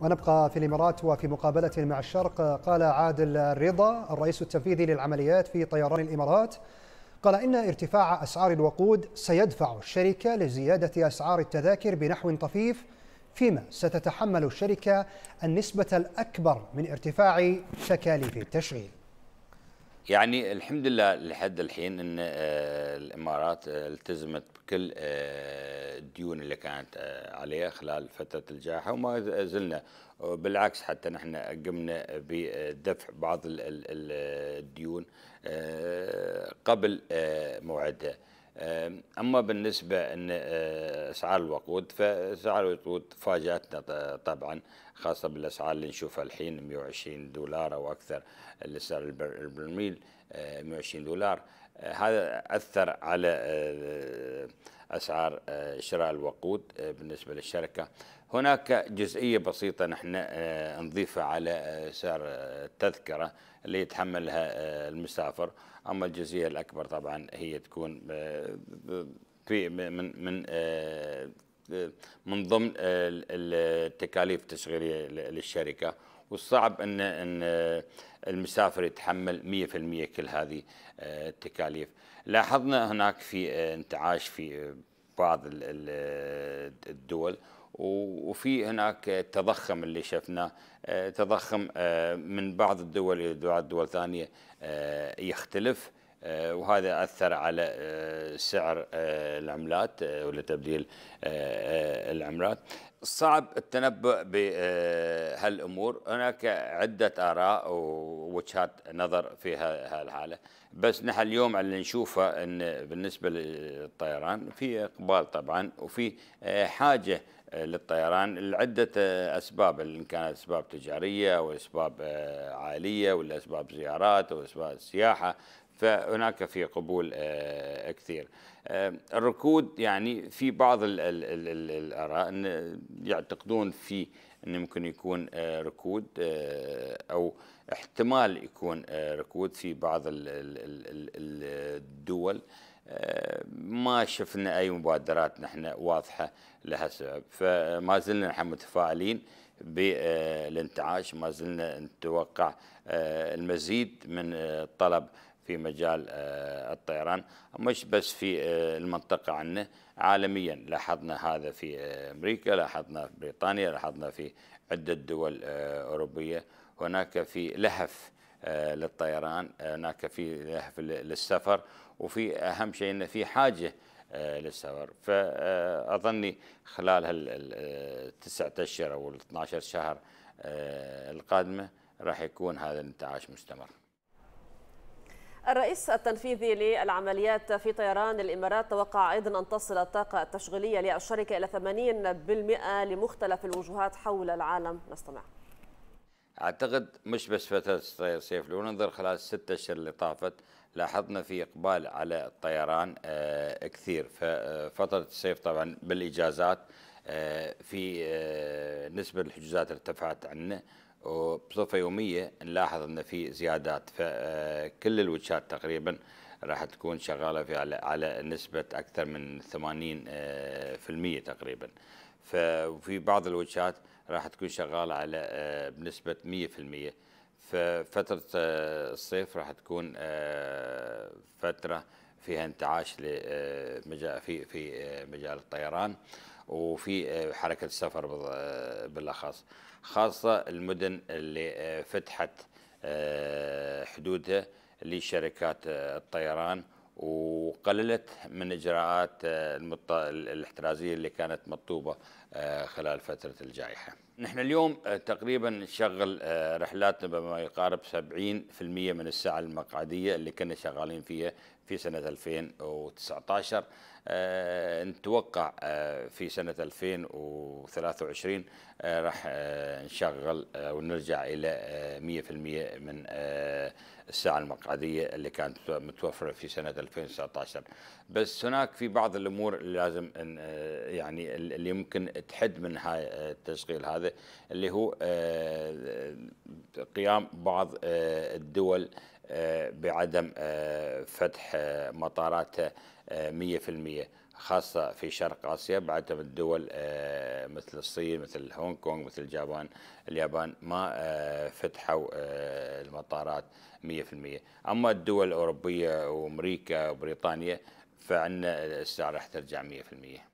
ونبقى في الامارات وفي مقابله مع الشرق قال عادل رضا الرئيس التنفيذي للعمليات في طيران الامارات قال ان ارتفاع اسعار الوقود سيدفع الشركه لزياده اسعار التذاكر بنحو طفيف فيما ستتحمل الشركه النسبه الاكبر من ارتفاع تكاليف التشغيل يعني الحمد لله لحد الحين ان آه، الامارات آه، التزمت بكل آه، الديون اللي كانت عليها خلال فتره الجائحه وما زلنا بالعكس حتى نحن قمنا بدفع بعض الديون قبل موعدها اما بالنسبه ان آه، اسعار الوقود فاسعار الوقود فاجاتنا طبعا خاصه بالاسعار اللي نشوفها الحين 120 دولار او اكثر الاسعار البرميل 120 آه، دولار هذا أثر على آه، أسعار آه، شراء الوقود آه، بالنسبة للشركة هناك جزئية بسيطة نحن نضيفها على سعر التذكرة اللي يتحملها المسافر أما الجزئية الأكبر طبعا هي تكون في من من من ضمن التكاليف التشغيلية للشركة والصعب ان ان المسافر يتحمل 100% كل هذه آه، التكاليف. لاحظنا هناك في آه، انتعاش في آه، بعض الدول وفي هناك تضخم اللي شفناه تضخم من بعض الدول الى بعض دول ثانيه يختلف آه، وهذا أثر على آه، سعر آه، العملات ولتبديل العملات صعب التنبؤ بهالامور هناك عده اراء ووجهات نظر في هالحاله بس نحن اليوم اللي نشوفه ان بالنسبه للطيران في اقبال طبعا وفي حاجه للطيران لعدة أسباب إن كانت أسباب تجارية وأسباب عائلية ولا أسباب زيارات وأسباب سياحة فهناك في قبول آه، كثير آه، الركود يعني في بعض الآراء أن يعتقدون في ان ممكن يكون آه، ركود أو احتمال يكون ركود في بعض الدول ما شفنا أي مبادرات نحن واضحة لها سبب فما زلنا نحن متفائلين بالانتعاش ما زلنا نتوقع المزيد من الطلب في مجال آه، الطيران مش بس في آه، المنطقة عندنا عالميا لاحظنا هذا في آه، أمريكا لاحظنا في بريطانيا لاحظنا في عدة دول أوروبية هناك في لهف للطيران هناك في لهف للسفر وفي أهم شيء أن في حاجة للسفر فأظني خلال التسعة أشهر أو 12 شهر القادمة راح يكون هذا الانتعاش مستمر الرئيس التنفيذي للعمليات في طيران الإمارات توقع أيضا أن تصل الطاقة التشغيلية للشركة إلى 80% لمختلف الوجهات حول العالم نستمع أعتقد مش بس فترة الصيف لو ننظر خلال ستة أشهر اللي طافت لاحظنا في إقبال على الطيران آه، كثير ففترة آه، الصيف طبعا بالإجازات آه، في نسبة الحجوزات ارتفعت عنه وبصفه يوميه نلاحظ ان في زيادات فكل آه، الوجهات تقريبا راح تكون شغاله في على, على نسبه اكثر من 80% آه، تقريبا ففي بعض الوجهات راح تكون شغاله على آه، بنسبه 100% ففتره الصيف راح تكون فتره فيها انتعاش آه، في في آه، مجال الطيران وفي آه، حركه السفر بالاخص خاصه المدن اللي فتحت حدودها لشركات الطيران وقللت من اجراءات الاحترازيه اللي كانت مطلوبه آه، خلال فترة الجائحة نحن اليوم آه، تقريبا نشغل آه، رحلاتنا بما يقارب 70% من الساعة المقعدية اللي كنا شغالين فيها في سنة 2019 نتوقع في سنة 2023 راح نشغل ونرجع إلى 100% من الساعة المقعدية اللي كانت متوفرة في سنة 2019 بس هناك في بعض الأمور اللي لازم يعني اللي يمكن تحد من هاي آه، التشغيل هذا اللي هو آه، قيام بعض آه، الدول بعدم فتح مطاراتها 100% خاصة في شرق آسيا بعدم الدول مثل الصين مثل هونغ كونغ مثل اليابان اليابان ما فتحوا المطارات 100% أما الدول الأوروبية وأمريكا وبريطانيا فعندنا السعر راح ترجع 100%